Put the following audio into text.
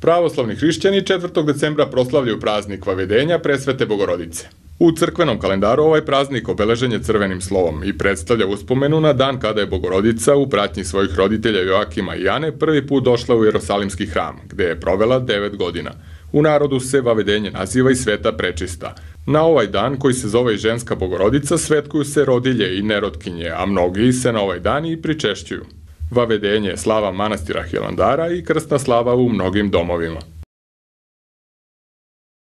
Pravoslavni hrišćani 4. decembra proslavljaju praznik Vavedenja Presvete Bogorodice. U crkvenom kalendaru ovaj praznik obeležen je crvenim slovom i predstavlja uspomenu na dan kada je Bogorodica u pratnji svojih roditelja Joakima i Jane prvi put došla u Jerosalimski hram, gde je provela 9 godina. U narodu se vavedenje naziva i sveta prečista. Na ovaj dan, koji se zove i ženska bogorodica, svetkuju se rodilje i nerotkinje, a mnogi se na ovaj dan i pričešćuju vavedenje slava manastira Hilandara i krsna slava u mnogim domovima.